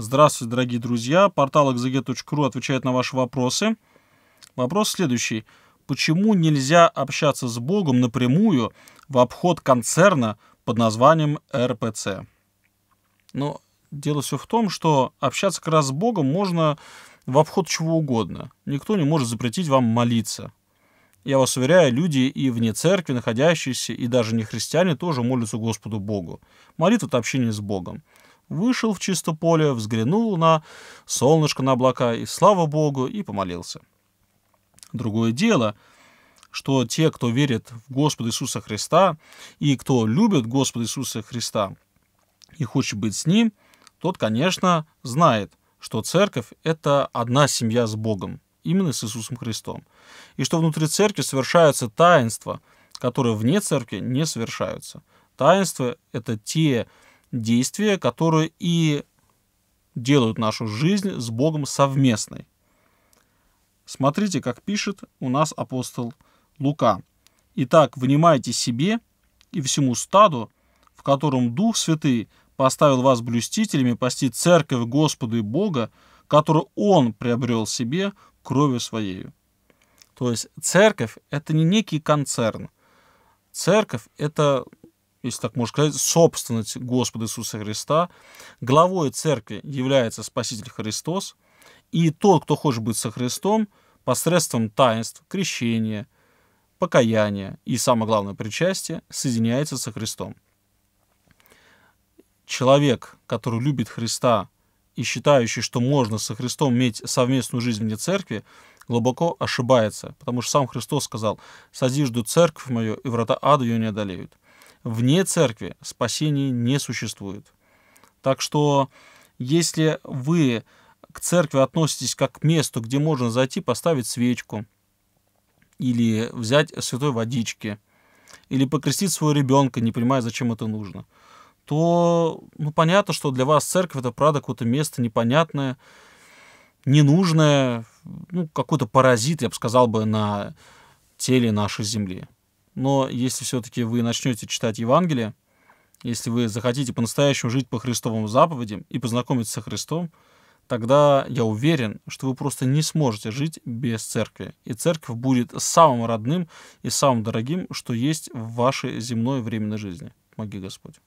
Здравствуйте, дорогие друзья. Портал exeget.ru отвечает на ваши вопросы. Вопрос следующий. Почему нельзя общаться с Богом напрямую в обход концерна под названием РПЦ? Ну, дело все в том, что общаться как раз с Богом можно в обход чего угодно. Никто не может запретить вам молиться. Я вас уверяю, люди и вне церкви находящиеся, и даже не христиане тоже молятся Господу Богу. Молитва — это общение с Богом. Вышел в чисто поле, взглянул на солнышко на облака, и слава богу, и помолился. Другое дело, что те, кто верит в Господа Иисуса Христа, и кто любит Господа Иисуса Христа и хочет быть с Ним, тот, конечно, знает, что церковь – это одна семья с Богом, именно с Иисусом Христом, и что внутри церкви совершаются таинства, которые вне церкви не совершаются. Таинства – это те действия, которые и делают нашу жизнь с Богом совместной. Смотрите, как пишет у нас апостол Лука. «Итак, внимайте себе и всему стаду, в котором Дух Святый поставил вас блюстителями пасти церковь Господа и Бога, которую Он приобрел себе кровью Своею». То есть церковь – это не некий концерн. Церковь – это если так можно сказать, собственность Господа Иисуса Христа. Главой церкви является Спаситель Христос. И тот, кто хочет быть со Христом, посредством таинств, крещения, покаяния и, самое главное, причастия, соединяется со Христом. Человек, который любит Христа и считающий, что можно со Христом иметь совместную жизнь вне церкви, глубоко ошибается, потому что сам Христос сказал «Созижду церковь мою, и врата ада ее не одолеют». Вне церкви спасения не существует. Так что, если вы к церкви относитесь как к месту, где можно зайти поставить свечку, или взять святой водички, или покрестить своего ребенка, не понимая, зачем это нужно, то ну, понятно, что для вас церковь это, правда, какое-то место непонятное, ненужное, ну, какой-то паразит, я бы сказал бы, на теле нашей земли но если все-таки вы начнете читать Евангелие, если вы захотите по-настоящему жить по Христовым заповедям и познакомиться со Христом, тогда я уверен, что вы просто не сможете жить без церкви. И церковь будет самым родным и самым дорогим, что есть в вашей земной временной жизни. Помоги Господь.